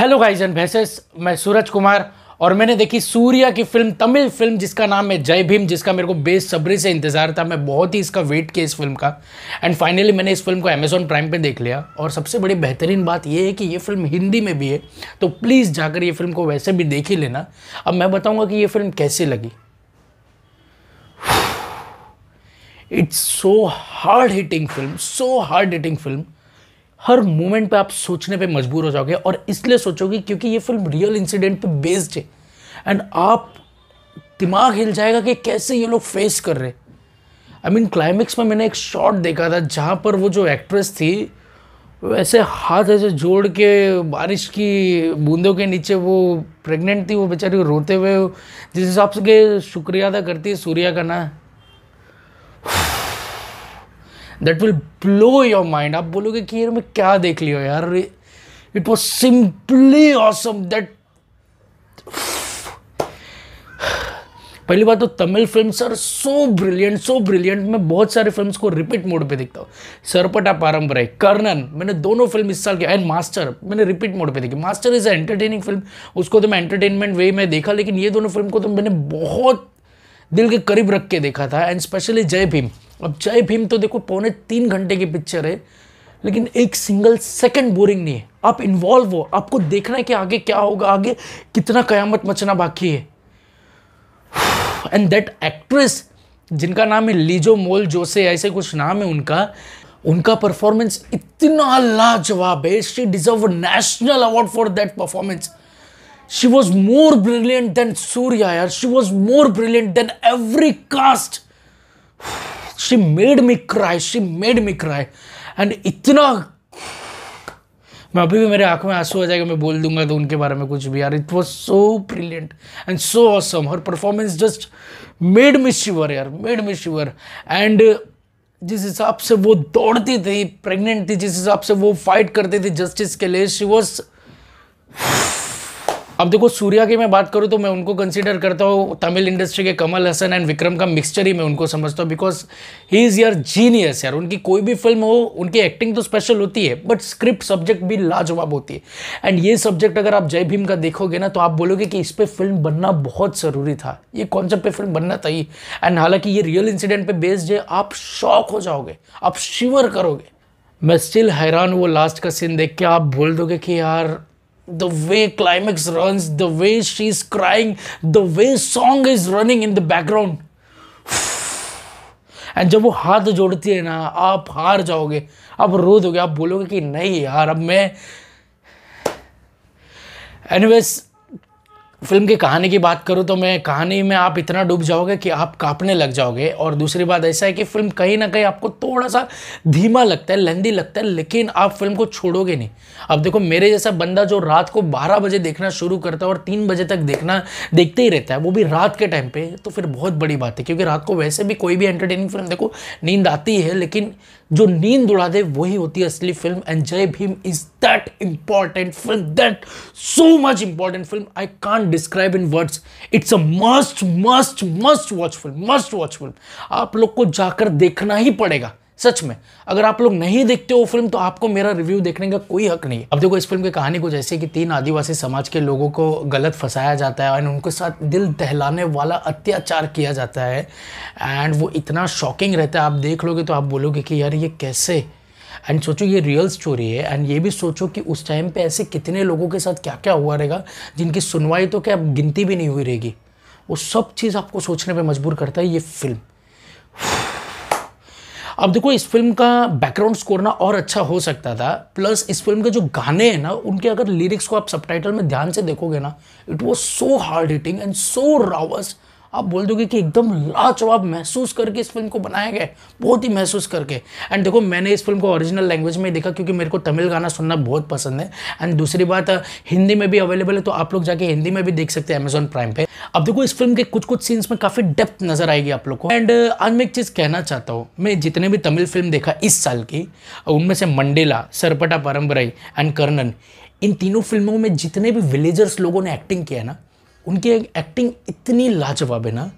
hello guys and भैसेस मैं सूरज कुमार और मैंने देखी सूर्या की फिल्म तमिल फिल्म जिसका नाम है जय भीम जिसका मेरे को बेसब्री से इंतज़ार था मैं बहुत ही इसका वेट किया इस फिल्म का एंड फाइनली मैंने इस फिल्म को अमेजोन प्राइम पे देख लिया और सबसे बड़ी बेहतरीन बात यह है कि ये फिल्म हिंदी में भी है तो प्लीज़ जाकर ये फिल्म को वैसे भी देख ही लेना अब मैं बताऊँगा कि ये फिल्म कैसे लगी it's so hard hitting film so hard hitting film हर मोमेंट पे आप सोचने पे मजबूर हो जाओगे और इसलिए सोचोगे क्योंकि ये फिल्म रियल इंसिडेंट पे बेस्ड है एंड आप दिमाग हिल जाएगा कि कैसे ये लोग फेस कर रहे आई मीन क्लाइमेक्स में मैंने एक शॉट देखा था जहाँ पर वो जो एक्ट्रेस थी वैसे हाथ ऐसे जोड़ के बारिश की बूंदों के नीचे वो प्रेग्नेंट थी वो बेचारी रोते हुए जिस हिसाब से शुक्रिया अदा करती है सूर्या का ना that will blow your mind आप बोलोगे कि यार मैं क्या देख लिया यार it was simply awesome that पहली बात तो Tamil film sir so brilliant so brilliant मैं बहुत सारे फिल्म्स को रिपीट मोड पे देखता हूँ सरपटा पारंपरा कर्नन मैंने दोनों फिल्म इस साल की एंड मास्टर मैंने रिपीट मोड पे देखी मास्टर इज़ एंटरटेनिंग फिल्म उसको तो मैं एंटरटेनमेंट वे में देखा लेकिन ये दोनों फिल्म को तो मैंने बहुत दिल के करीब रख के देखा था एंड स्पेशली जय भीम अब जय भीम तो देखो पौने तीन घंटे की पिक्चर है लेकिन एक सिंगल सेकंड बोरिंग नहीं है आप इन्वॉल्व हो आपको देखना है कि आगे क्या होगा आगे कितना कयामत मचना बाकी है एंड दैट एक्ट्रेस जिनका नाम है लीजो मोल जोसे ऐसे कुछ नाम है उनका उनका परफॉर्मेंस इतना लाजवाब है she deserve national award for that performance she was more brilliant than Suriya यार she was more brilliant than every cast she made me cry she made me cry and इतना मैं अभी भी मेरे आँख में आंसू आ जाएगा मैं बोल दूंगा तो उनके बारे में कुछ भी यार it was so brilliant and so awesome हर performance just made me shiver यार मेड मी शिवर एंड जिस हिसाब से वो दौड़ती थी प्रेग्नेंट थी जिस हिसाब से वो फाइट करती थी जस्टिस के लिए शी वॉज अब देखो सूर्या की मैं बात करूँ तो मैं उनको कंसिडर करता हूँ तमिल इंडस्ट्री के कमल हसन एंड विक्रम का मिक्सचर ही मैं उनको समझता हूँ because he is your genius यार उनकी कोई भी फिल्म हो उनकी एक्टिंग तो स्पेशल होती है बट स्क्रिप्ट सब्जेक्ट भी लाजवाब होती है एंड ये सब्जेक्ट अगर आप जय भीम का देखोगे ना तो आप बोलोगे कि इस पर फिल्म बनना बहुत ज़रूरी था ये कॉन्सेप्ट पे फिल्म बनना था ही एंड हालांकि ये रियल इंसिडेंट पे बेस्ड है आप शॉक हो जाओगे आप शिवर करोगे मैं स्टिल हैरान वो लास्ट का सीन देख के आप बोल दोगे कि यार the way climax runs the way she's crying the way song is running in the background and जब वो हाथ जोड़ती है ना आप हार जाओगे आप रो दोगे आप बोलोगे कि नहीं यार अब मैं एनीवेज फिल्म की कहानी की बात करूँ तो मैं कहानी में आप इतना डूब जाओगे कि आप कांपने लग जाओगे और दूसरी बात ऐसा है कि फिल्म कहीं ना कहीं आपको थोड़ा सा धीमा लगता है लेंदी लगता है लेकिन आप फिल्म को छोड़ोगे नहीं अब देखो मेरे जैसा बंदा जो रात को बारह बजे देखना शुरू करता है और तीन बजे तक देखना देखते ही रहता है वो भी रात के टाइम पर तो फिर बहुत बड़ी बात है क्योंकि रात को वैसे भी कोई भी एंटरटेनिंग फिल्म देखो नींद आती है लेकिन जो नींद उड़ा दे वही होती है असली film and Jai Bhim is that important film that so much important film I can't describe in words it's a must must must watch film must watch film आप लोग को जाकर देखना ही पड़ेगा सच में अगर आप लोग नहीं देखते हो फिल्म तो आपको मेरा रिव्यू देखने का कोई हक नहीं है अब देखो इस फिल्म की कहानी को जैसे कि तीन आदिवासी समाज के लोगों को गलत फंसाया जाता है एंड उनके साथ दिल दहलाने वाला अत्याचार किया जाता है एंड वो इतना शॉकिंग रहता है आप देख लोगे तो आप बोलोगे कि यार ये कैसे एंड सोचो ये रियल स्टोरी है एंड ये भी सोचो कि उस टाइम पे ऐसे कितने लोगों के साथ क्या क्या हुआ रहेगा जिनकी सुनवाई तो क्या गिनती भी नहीं हुई रहेगी वो सब चीज़ आपको सोचने पे मजबूर करता है ये फिल्म अब देखो इस फिल्म का बैकग्राउंड स्कोर ना और अच्छा हो सकता था प्लस इस फिल्म के जो गाने हैं ना उनके अगर लिरिक्स को आप सबटाइटल में ध्यान से देखोगे ना it was so hard hitting and so रावस आप बोल दोगे कि एकदम लाजवाब महसूस करके इस फिल्म को बनाया गया बहुत ही महसूस करके एंड देखो मैंने इस फिल्म को ओरिजिनल लैंग्वेज में देखा क्योंकि मेरे को तमिल गाना सुनना बहुत पसंद है एंड दूसरी बात हिंदी में भी अवेलेबल है तो आप लोग जाके हिंदी में भी देख सकते हैं अमेजोन प्राइम पे अब देखो इस फिल्म के कुछ कुछ सीन्स में काफ़ी डेप्थ नजर आएगी आप लोग को एंड uh, आज मैं एक चीज़ कहना चाहता हूँ मैं जितने भी तमिल फिल्म देखा इस साल की उनमें से मंडेला सरपटा परम्बराई एंड कर्णन इन तीनों फिल्मों में जितने भी विलेजर्स लोगों ने एक्टिंग किया है ना उनकी एक्टिंग इतनी लाजवाब है ना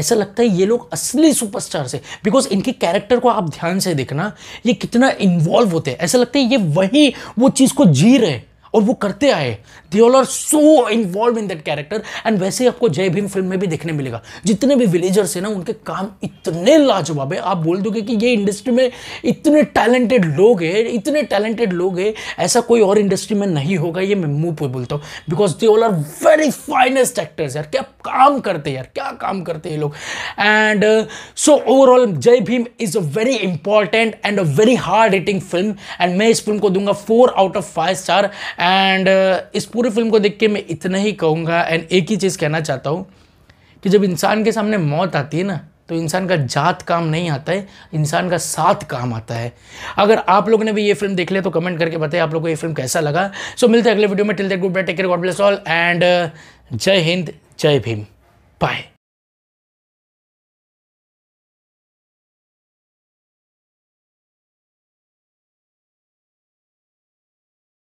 ऐसा लगता है ये लोग असली सुपरस्टार से बिकॉज इनके कैरेक्टर को आप ध्यान से देखना ये कितना इन्वॉल्व होते हैं ऐसा लगता है ये वही वो चीज़ को जी रहे और वो करते आए they all are so involve in that character and वैसे ही आपको जय भीम फिल्म में भी देखने मिलेगा जितने भी विलेजर्स हैं ना उनके काम इतने लाजवाब है आप बोल दोगे कि ये इंडस्ट्री में इतने टैलेंटेड लोग हैं इतने टैलेंटेड लोग हैं ऐसा कोई और इंडस्ट्री में नहीं होगा ये मैं मुंह पर बोलता हूँ because they all are very finest actors यार क्या काम करते हैं यार क्या काम करते हैं लोग and so overall Jai Bhim is a very important and a very hard hitting film and मैं इस फिल्म को दूंगा four out of five star and इस पूरी फिल्म को देख के मैं इतना ही कहूँगा एंड एक ही चीज़ कहना चाहता हूँ कि जब इंसान के सामने मौत आती है ना तो इंसान का जात काम नहीं आता है इंसान का साथ काम आता है अगर आप लोगों ने भी ये फिल्म देख लिया तो कमेंट करके बताइए आप लोगों को ये फिल्म कैसा लगा सो so, मिलते हैं अगले वीडियो में till that good bye take care God bless all and Jai Hind जय भीम बाय